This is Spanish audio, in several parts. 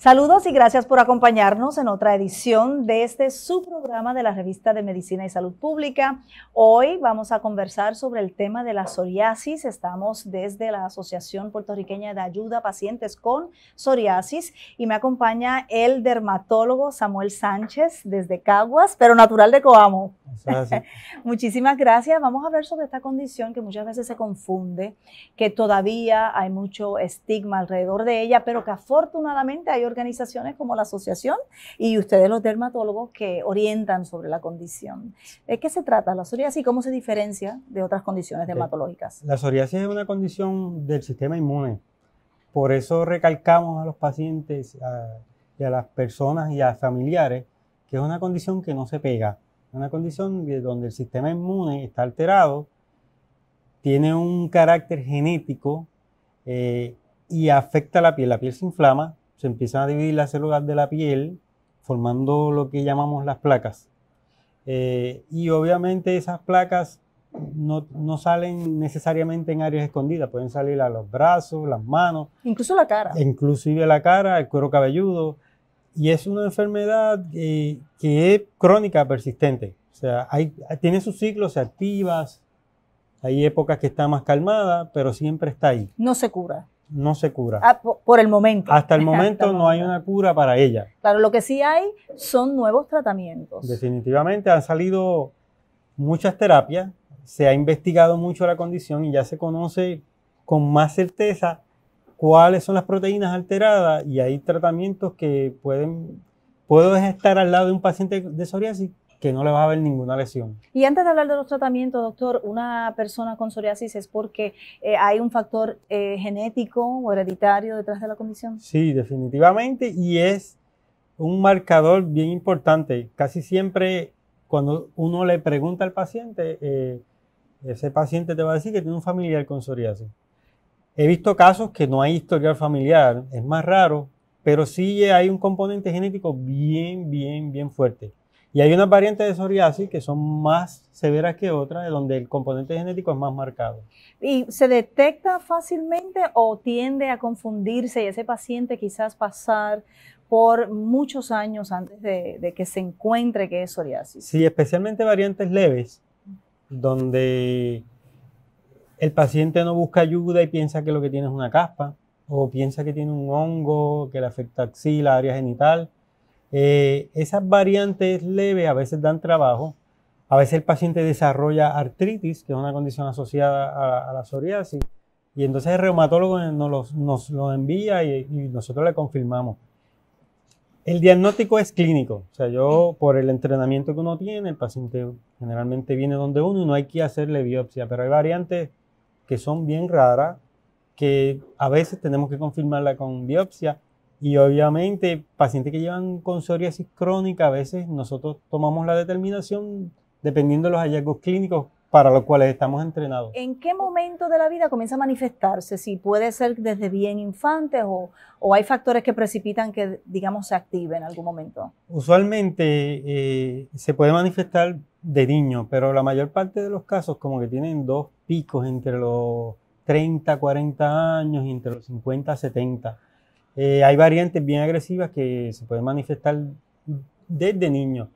Saludos y gracias por acompañarnos en otra edición de este su programa de la revista de Medicina y Salud Pública. Hoy vamos a conversar sobre el tema de la psoriasis. Estamos desde la Asociación Puertorriqueña de Ayuda a Pacientes con Psoriasis y me acompaña el dermatólogo Samuel Sánchez desde Caguas, pero natural de Coamo. Muchísimas gracias. Vamos a ver sobre esta condición que muchas veces se confunde, que todavía hay mucho estigma alrededor de ella, pero que afortunadamente hay organizaciones como la asociación y ustedes los dermatólogos que orientan sobre la condición. ¿De qué se trata la psoriasis y cómo se diferencia de otras condiciones dermatológicas? La psoriasis es una condición del sistema inmune. Por eso recalcamos a los pacientes y a las personas y a familiares que es una condición que no se pega, una condición donde el sistema inmune está alterado, tiene un carácter genético eh, y afecta la piel. La piel se inflama, se empiezan a dividir las células de la piel, formando lo que llamamos las placas. Eh, y obviamente esas placas no, no, salen necesariamente en áreas escondidas, pueden salir a los brazos, las manos. Incluso la cara. Inclusive la cara, el cuero cabelludo. Y es una enfermedad que es crónica persistente. O sea, hay, tiene sus ciclos, se activa, hay épocas que está más calmada, pero siempre está ahí. No se cura no se cura. Ah, por, el momento. Hasta el momento no hay una cura para ella. Claro, lo que sí hay son nuevos tratamientos. Definitivamente han salido muchas terapias, se ha investigado mucho la condición y ya se conoce con más certeza cuáles son las proteínas alteradas y hay tratamientos que pueden... Puedo estar al lado de un paciente de psoriasis que no le va a haber ninguna lesión. Y antes de hablar de los tratamientos, doctor, una persona con psoriasis es porque eh, hay un factor eh, genético o hereditario detrás de la condición. Sí, definitivamente, y es un marcador bien importante. Casi siempre cuando uno le pregunta al paciente, eh, ese paciente te va a decir que tiene un familiar con psoriasis. He visto casos que no hay historial familiar, es más raro, pero sí hay un componente genético bien, bien, bien fuerte. Y hay unas variantes de psoriasis que son más severas que otras, donde el componente genético es más marcado. ¿Y se detecta fácilmente o tiende a confundirse y ese paciente quizás pasar por muchos años antes de, que se encuentre que es psoriasis? Sí, especialmente variantes leves, donde el paciente no busca ayuda y piensa que lo que tiene es una caspa, o piensa que tiene un hongo que le afecta la área genital eh, esas variantes leves a veces dan trabajo. A veces el paciente desarrolla artritis, que es una condición asociada a, la psoriasis, y entonces el reumatólogo nos lo envía y, y, nosotros le confirmamos. El diagnóstico es clínico, o sea, yo por el entrenamiento que uno tiene, el paciente generalmente viene donde uno y no hay que hacerle biopsia, pero hay variantes que son bien raras, que a veces tenemos que confirmarla con biopsia y obviamente, pacientes que llevan con psoriasis crónica, a veces nosotros tomamos la determinación dependiendo de los hallazgos clínicos para los cuales estamos entrenados. ¿En qué momento de la vida comienza a manifestarse? Si puede ser desde bien infantes o, hay factores que precipitan que, digamos, se active en algún momento. Usualmente eh, se puede manifestar de niño, pero la mayor parte de los casos como que tienen dos picos entre los 30, 40 años y entre los 50, 70. Eh, hay variantes bien agresivas que se pueden manifestar desde niños.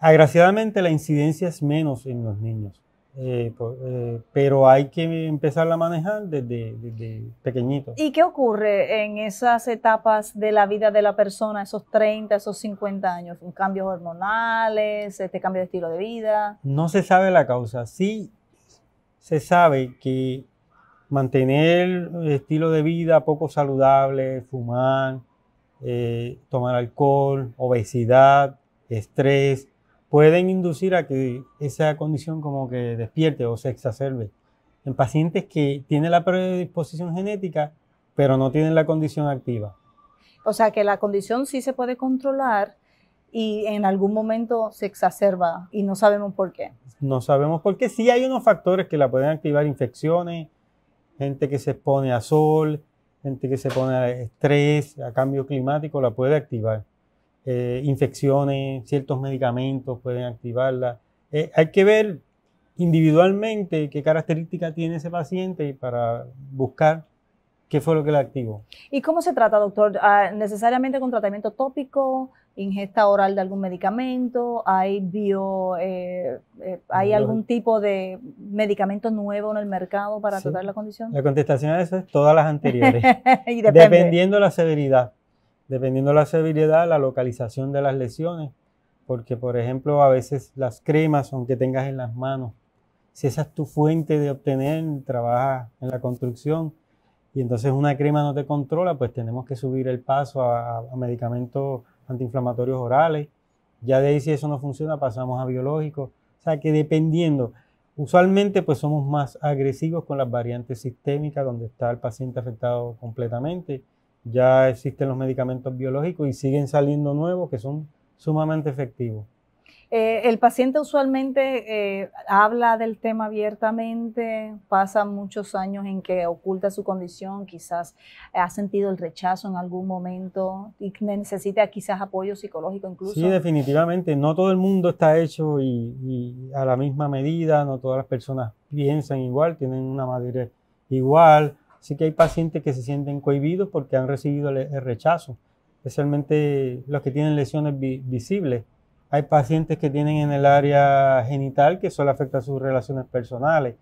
Agraciadamente la incidencia es menos en los niños, eh, eh, pero hay que empezar a manejar desde, desde pequeñitos. ¿Y qué ocurre en esas etapas de la vida de la persona, esos 30, esos 50 años? ¿Cambios hormonales, este cambio de estilo de vida? No se sabe la causa. Sí se sabe que mantener estilo de vida poco saludable, fumar, eh, tomar alcohol, obesidad, estrés, pueden inducir a que esa condición como que despierte o se exacerbe. En pacientes que tienen la predisposición genética, pero no tienen la condición activa. O sea que la condición sí se puede controlar y en algún momento se exacerba y no sabemos por qué. No sabemos por qué. Sí hay unos factores que la pueden activar, infecciones, gente que se expone a sol, gente que se pone a estrés, a cambio climático, la puede activar. Eh, infecciones, ciertos medicamentos pueden activarla. Eh, hay que ver individualmente qué característica tiene ese paciente para buscar qué fue lo que la activó. ¿Y cómo se trata, doctor? Ah, ¿Necesariamente con tratamiento tópico? ingesta oral de algún medicamento, hay eh, eh, hay algún tipo de medicamento nuevo en el mercado para tratar la condición? La contestación a eso es todas las anteriores. Dependiendo la severidad, dependiendo la severidad, la localización de las lesiones, porque por ejemplo a veces las cremas, que tengas en las manos, si esa es tu fuente de obtener, trabajas en la construcción y entonces una crema no te controla, pues tenemos que subir el paso a, a medicamentos antiinflamatorios orales. Ya de ahí si eso no funciona pasamos a biológicos. O sea que dependiendo, usualmente pues somos más agresivos con las variantes sistémicas donde está el paciente afectado completamente. Ya existen los medicamentos biológicos y siguen saliendo nuevos que son sumamente efectivos. Eh, el paciente usualmente eh, habla del tema abiertamente, pasa muchos años en que oculta su condición, quizás ha sentido el rechazo en algún momento y necesita quizás apoyo psicológico incluso. Sí, definitivamente, no todo el mundo está hecho y, a la misma medida, no todas las personas piensan igual, tienen una madurez igual, así que hay pacientes que se sienten cohibidos porque han recibido el, rechazo, especialmente los que tienen lesiones visibles hay pacientes que tienen en el área genital que solo afecta a sus relaciones personales.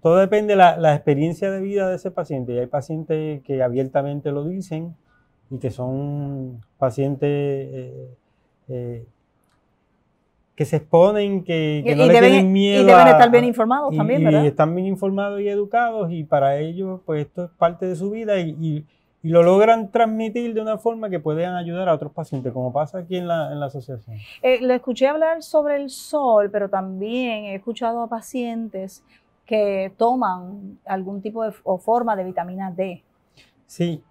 Todo depende de la, experiencia de vida de ese paciente. Y hay pacientes que abiertamente lo dicen y que son pacientes eh, eh, que se exponen, que, no le tienen e-, miedo. Y deben estar bien informados también, ¿verdad? Y están bien informados y educados y para ellos, pues esto es parte de su vida y y lo logran transmitir de una forma que puedan ayudar a otros pacientes, como pasa aquí en la, asociación. Eh, lo escuché hablar sobre el sol, pero también he escuchado a pacientes que toman algún tipo o forma de vitamina D. Sí,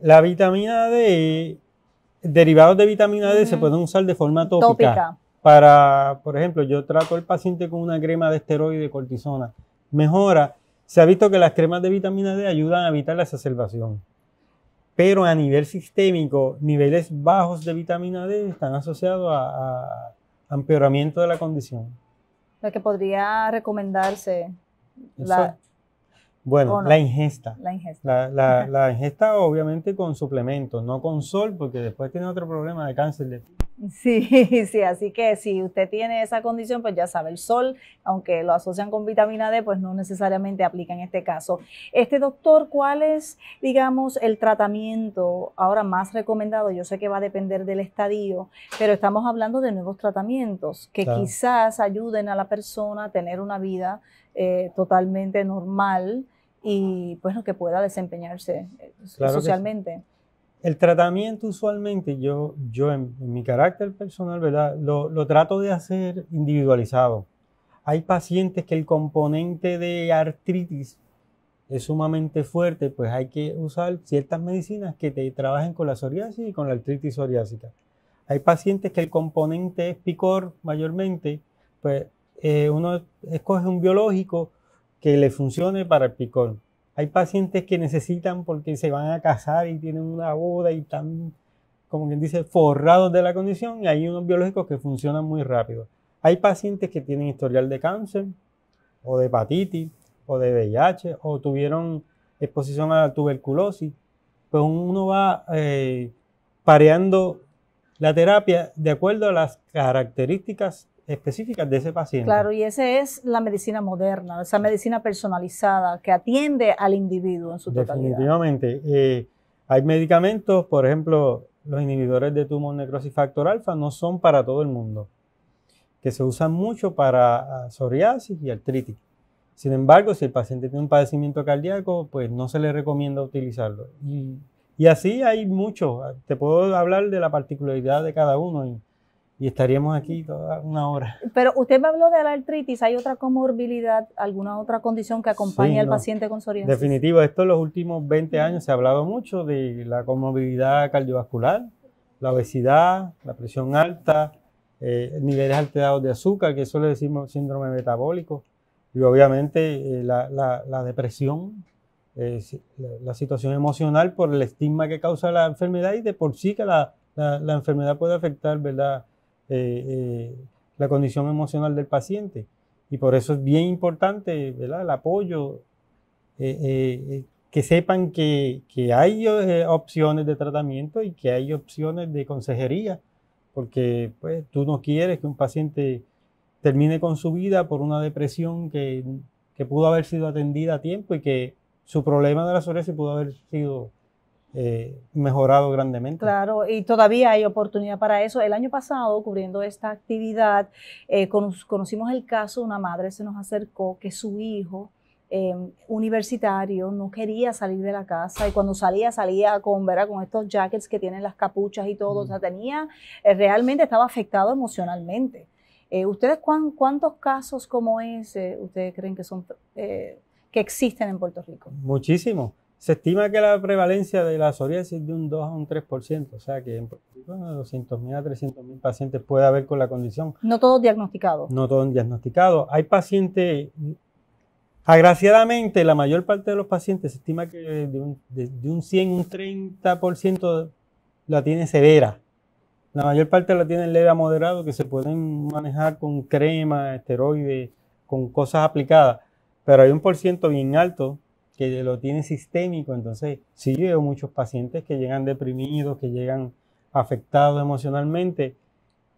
la vitamina D, derivados de vitamina D se pueden usar de forma tópica. tópica. Para, por ejemplo, yo trato al paciente con una crema de esteroide cortisona. Mejora. Se ha visto que las cremas de vitamina D ayudan a evitar la exacerbación pero a nivel sistémico, niveles bajos de vitamina D están asociados a, empeoramiento de la condición. ¿La que podría recomendarse. La, bueno, la ingesta. La ingesta. La, la ingesta obviamente con suplementos, no con sol, porque después tiene otro problema de cáncer de Sí, sí, así que si usted tiene esa condición, pues ya sabe, el sol, aunque lo asocian con vitamina D, pues no necesariamente aplica en este caso. Este doctor, ¿cuál es, digamos, el tratamiento ahora más recomendado? Yo sé que va a depender del estadio, pero estamos hablando de nuevos tratamientos que quizás ayuden a la persona a tener una vida eh, totalmente normal y, bueno, que pueda desempeñarse eh, socialmente. El tratamiento usualmente yo, yo en, mi carácter personal, ¿verdad? Lo, trato de hacer individualizado. Hay pacientes que el componente de artritis es sumamente fuerte, pues hay que usar ciertas medicinas que te trabajen con la psoriasis y con la artritis psoriásica. Hay pacientes que el componente es picor mayormente, pues eh, uno escoge un biológico que le funcione para el picor. Hay pacientes que necesitan porque se van a casar y tienen una boda y están, como quien dice, forrados de la condición y hay unos biológicos que funcionan muy rápido. Hay pacientes que tienen historial de cáncer o de hepatitis o de VIH o tuvieron exposición a la tuberculosis. Pues uno va eh, pareando la terapia de acuerdo a las características específicas de ese paciente. Claro, y esa es la medicina moderna, esa medicina personalizada que atiende al individuo en su totalidad. Definitivamente. Eh, hay medicamentos, por ejemplo, los inhibidores de tumor necrosis factor alfa no son para todo el mundo, que se usan mucho para ah, psoriasis y artritis. Sin embargo, si el paciente tiene un padecimiento cardíaco, pues no se le recomienda utilizarlo. Y, y así hay muchos. Te puedo hablar de la particularidad de cada uno. Y, y estaríamos aquí toda una hora. Pero usted me habló de la artritis, ¿hay otra comorbilidad, alguna otra condición que acompañe al paciente con psoriasis? Definitivo, esto en los últimos 20 años se ha hablado mucho de la comorbilidad cardiovascular, la obesidad, la presión alta, eh, niveles alterados de azúcar, que eso le decimos síndrome metabólico, y obviamente eh, la, la, depresión, eh, la, la, situación emocional por el estigma que causa la enfermedad y de por sí que la, enfermedad puede afectar, ¿verdad? Eh, eh, la condición emocional del paciente. Y por eso es bien importante el apoyo, eh, que sepan que, hay opciones de tratamiento y que hay opciones de consejería, porque pues, tú no quieres que un paciente termine con su vida por una depresión que, que, pudo haber sido atendida a tiempo y que su problema de la psoriasis pudo haber sido eh, mejorado grandemente. Claro, y todavía hay oportunidad para eso. El año pasado, cubriendo esta actividad, eh, conocimos el caso de una madre se nos acercó que su hijo em, universitario, no quería salir de la casa y cuando salía, salía con, con estos jackets que tienen las capuchas y todo, o sea, mm. tenía, eh, realmente estaba afectado emocionalmente. Eh, ¿Ustedes cuántos casos como ese ustedes creen que son, que existen en Puerto Rico? Muchísimos. Se estima que la prevalencia de la psoriasis es de un 2 a un 3%, o sea que en 200.000 a 300.000 pacientes puede haber con la condición. No todos diagnosticados. No todos diagnosticados. Hay pacientes, agraciadamente, la mayor parte de los pacientes se estima que de un, 100% un 100, un 30% la tiene severa. La mayor parte la tiene leve a moderado, que se pueden manejar con crema, esteroides, con cosas aplicadas. Pero hay un por ciento bien alto que lo tiene sistémico. Entonces, sí, yo veo muchos pacientes que llegan deprimidos, que llegan afectados emocionalmente.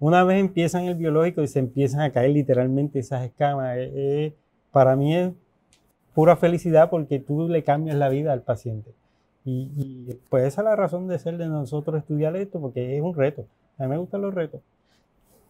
Una vez empiezan el biológico y se empiezan a caer literalmente esas escamas, eh, eh, para mí es pura felicidad porque tú le cambias la vida al paciente. Y, pues esa es la razón de ser de nosotros estudiar esto, porque es un reto. A mí me gustan los retos.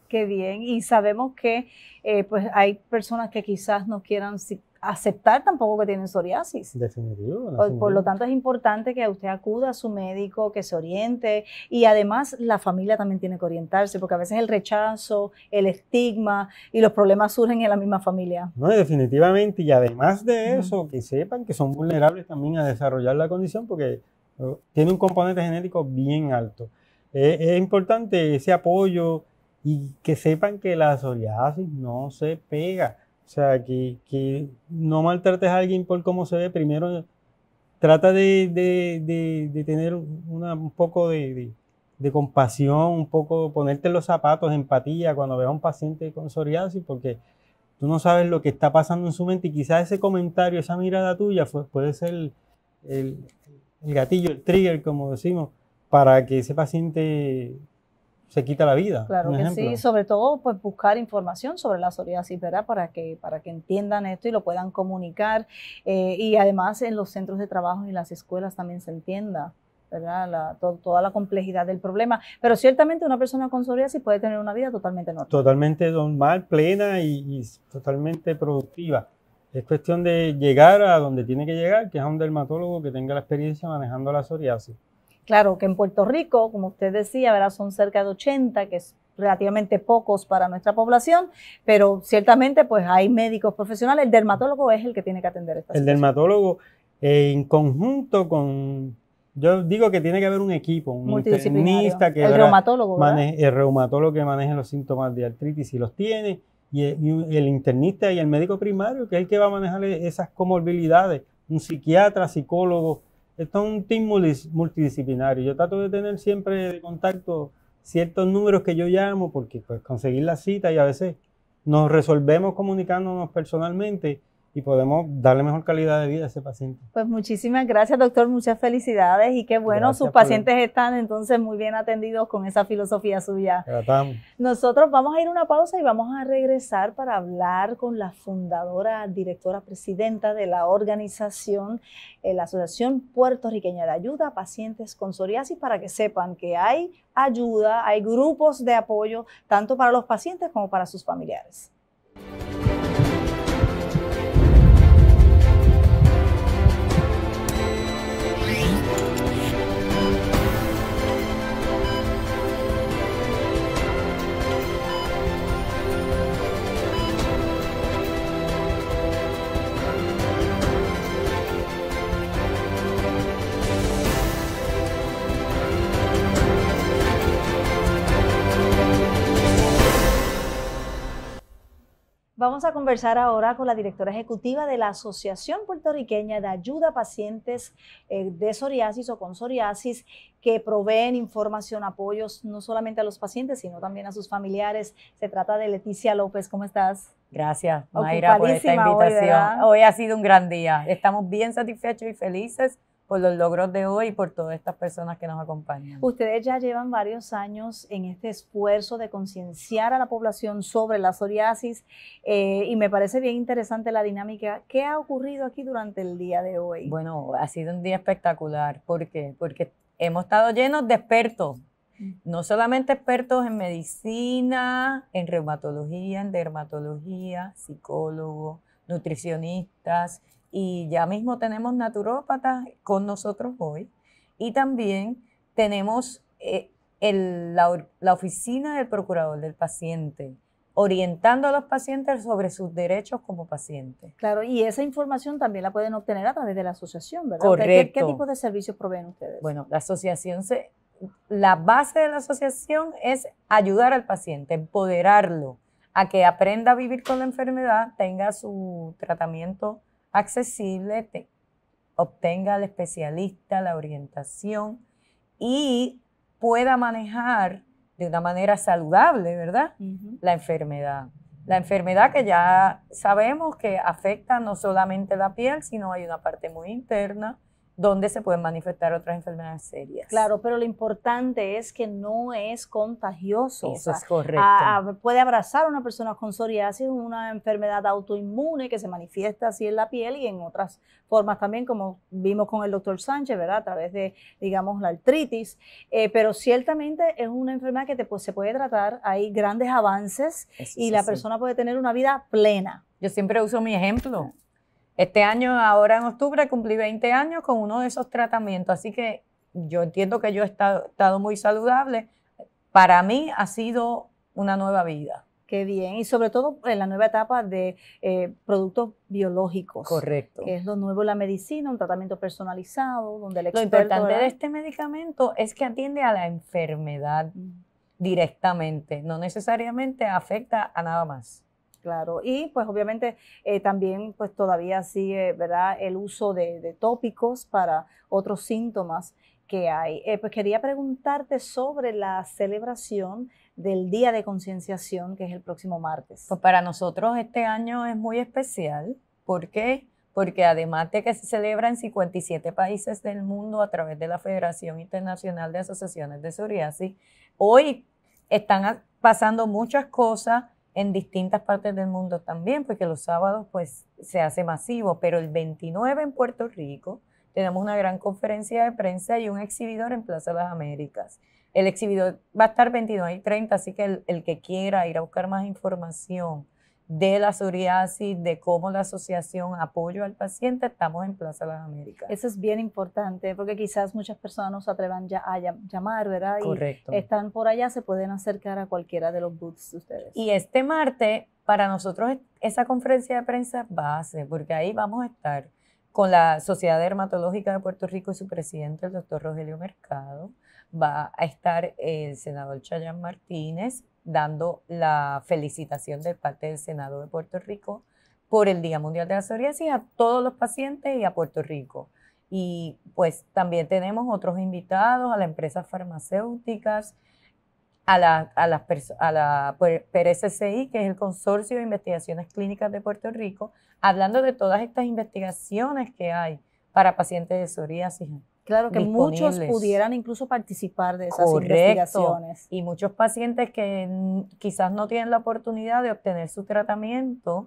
Qué bien. Y sabemos que eh, pues hay personas que quizás no quieran aceptar tampoco que tienen psoriasis. Definitivo. por, lo tanto, es importante que usted acuda a su médico, que se oriente y además la familia también tiene que orientarse, porque a veces el rechazo, el estigma y los problemas surgen en la misma familia. No, definitivamente. Y además de eso, que sepan que son vulnerables también a desarrollar la condición porque eh, tiene un componente genético bien alto. Eh, es importante ese apoyo y que sepan que la psoriasis no se pega o sea, que, no maltrates a alguien por cómo se ve. Primero, trata de, tener un poco de, compasión, un poco ponerte los zapatos, empatía cuando veas a un paciente con psoriasis, porque tú no sabes lo que está pasando en su mente y quizás ese comentario, esa mirada tuya puede ser el gatillo, el trigger, como decimos, para que ese paciente se quita la vida. Claro que sí, sobre todo pues buscar información sobre la psoriasis, ¿verdad? Para que, para que entiendan esto y lo puedan comunicar eh, y además en los centros de trabajo y las escuelas también se entienda. ¿verdad? toda la complejidad del problema. Pero ciertamente una persona con psoriasis puede tener una vida totalmente normal. Totalmente normal, plena y, y totalmente productiva. Es cuestión de llegar a donde tiene que llegar, que es a un dermatólogo que tenga la experiencia manejando la psoriasis. Claro, que en Puerto Rico, como usted decía, son cerca de 80, que es relativamente pocos para nuestra población, pero ciertamente pues hay médicos profesionales. El dermatólogo es el que tiene que atender esta El dermatólogo en conjunto con, yo digo que tiene que haber un equipo, un internista que... El reumatólogo. el reumatólogo que maneje los síntomas de artritis si los tiene, y el, y el internista y el médico primario que es el que va a manejar esas comorbilidades, un psiquiatra, psicólogo esto es un team multidisciplinario. Yo trato de tener siempre de contacto ciertos números que yo llamo porque pues conseguir la cita y a veces nos resolvemos comunicándonos personalmente y podemos darle mejor calidad de vida a ese paciente. Pues muchísimas gracias, doctor. Muchas felicidades y qué bueno, sus pacientes están entonces muy bien atendidos con esa filosofía suya. Nosotros vamos a ir a una pausa y vamos a regresar para hablar con la fundadora, directora, presidenta de la organización, eh, la Asociación Puertorriqueña de Ayuda a Pacientes con Psoriasis, para que sepan que hay ayuda, hay grupos de apoyo, tanto para los pacientes como para sus familiares. Vamos a conversar ahora con la directora ejecutiva de la Asociación Puertorriqueña de Ayuda a Pacientes eh, de Psoriasis o con psoriasis, que proveen información, apoyos no solamente a los pacientes, sino también a sus familiares. Se trata de Leticia López. ¿Cómo estás? Gracias, Mayra, por esta invitación. hoy ha sido un gran día. Estamos bien satisfechos y felices por los logros de hoy y por todas estas personas que nos acompañan. Ustedes ya llevan varios años en este esfuerzo de concienciar a la población sobre la psoriasis eh, y me parece bien interesante la dinámica. ¿Qué ha ocurrido aquí durante el día de hoy? Bueno, ha sido un día espectacular. ¿Por qué? Porque hemos estado llenos de expertos, mm. no solamente expertos en medicina, en reumatología, en dermatología, psicólogos, nutricionistas, y ya mismo tenemos naturópatas con nosotros hoy y también tenemos eh, la, oficina del procurador del paciente orientando a los pacientes sobre sus derechos como pacientes. Claro, y esa información también la pueden obtener a través de la asociación, ¿verdad? ¿Qué, tipo de servicios proveen ustedes? Bueno, la asociación se, la base de la asociación es ayudar al paciente, empoderarlo a que aprenda a vivir con la enfermedad, tenga su tratamiento accesible, obtenga al especialista la orientación y pueda manejar de una manera saludable, ¿verdad? La enfermedad. La enfermedad que ya sabemos que afecta no solamente la piel, sino hay una parte muy interna, donde se pueden manifestar otras enfermedades serias. Claro, pero lo importante es que no es contagioso. Eso es correcto. puede abrazar a una persona con psoriasis, una enfermedad autoinmune que se manifiesta así en la piel y en otras formas también, como vimos con el doctor Sánchez, ¿verdad? A través de, digamos, la artritis. Eh, pero ciertamente es una enfermedad que se puede tratar, hay grandes avances y la persona puede tener una vida plena. Yo siempre uso mi ejemplo. Este año, ahora en octubre, cumplí 20 años con uno de esos tratamientos, así que yo entiendo que yo he estado, muy saludable. Para mí ha sido una nueva vida. Qué bien, y sobre todo en la nueva etapa de eh, productos biológicos. Correcto. Que es lo nuevo en la medicina, un tratamiento personalizado, donde Lo importante de este medicamento es que atiende a la enfermedad mm. directamente, no necesariamente afecta a nada más claro. Y pues obviamente eh, también pues todavía sigue, ¿verdad? El uso de, tópicos para otros síntomas que hay. Eh, pues quería preguntarte sobre la celebración del Día de Concienciación, que es el próximo martes. Pues para nosotros este año es muy especial. ¿Por qué? Porque además de que se celebra en 57 países del mundo a través de la Federación Internacional de Asociaciones de Psoriasis, hoy están pasando muchas cosas en distintas partes del mundo también, porque los sábados pues se hace masivo, pero el 29 en Puerto Rico tenemos una gran conferencia de prensa y un exhibidor en Plaza de las Américas. El exhibidor va a estar 29 y 30, así que el, el que quiera ir a buscar más información de la psoriasis, de cómo la asociación apoyo al paciente, estamos en Plaza de las Américas. Eso es bien importante porque quizás muchas personas no se atrevan ya a llamar, ¿verdad? Correcto. Y están por allá, se pueden acercar a cualquiera de los booths de ustedes. Y este martes, para nosotros, esa conferencia de prensa va a ser, porque ahí vamos a estar con la Sociedad Dermatológica de Puerto Rico y su presidente, el doctor Rogelio Mercado. Va a estar el senador Chayán Martínez, dando la felicitación de parte del Senado de Puerto Rico por el Día Mundial de la Psoriasis a todos los pacientes y a Puerto Rico. Y pues también tenemos otros invitados a las empresas farmacéuticas, a la, a a la PRSCI, que es el Consorcio de Investigaciones Clínicas de Puerto Rico, hablando de todas estas investigaciones que hay para pacientes de psoriasis Claro que muchos pudieran incluso participar de esas investigaciones. Y muchos pacientes que quizás no tienen la oportunidad de obtener su tratamiento,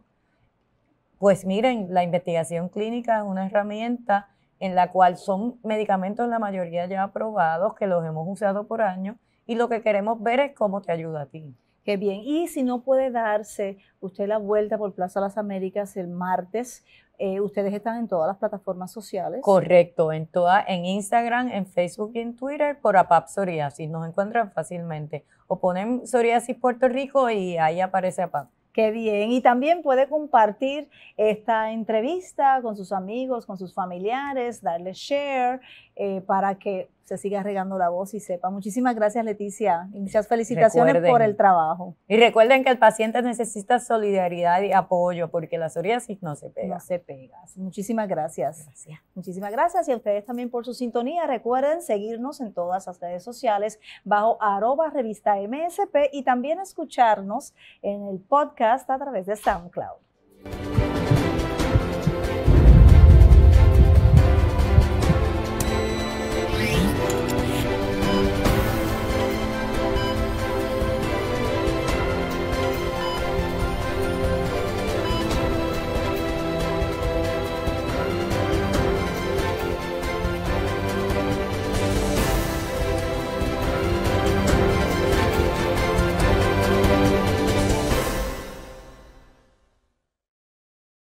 pues miren, la investigación clínica es una herramienta en la cual son medicamentos la mayoría ya aprobados, que los hemos usado por años, y lo que queremos ver es cómo te ayuda a ti. Qué bien. Y si no puede darse usted la vuelta por Plaza Las Américas el martes, eh, ustedes están en todas las plataformas sociales. Correcto, en toda, en Instagram, en Facebook y en Twitter por APAP si Nos encuentran fácilmente. O ponen y Puerto Rico y ahí aparece APAP. Qué bien. Y también puede compartir esta entrevista con sus amigos, con sus familiares, darle share eh, para que se siga regando la voz y sepa. Muchísimas gracias, Leticia, y muchas felicitaciones por el trabajo. Y recuerden que el paciente necesita solidaridad y apoyo, porque la psoriasis no se pega. No se pega. Muchísimas gracias. Gracias. Muchísimas gracias y a ustedes también por su sintonía. Recuerden seguirnos en todas las redes sociales bajo arroba revista MSP y también escucharnos en el podcast a través de SoundCloud.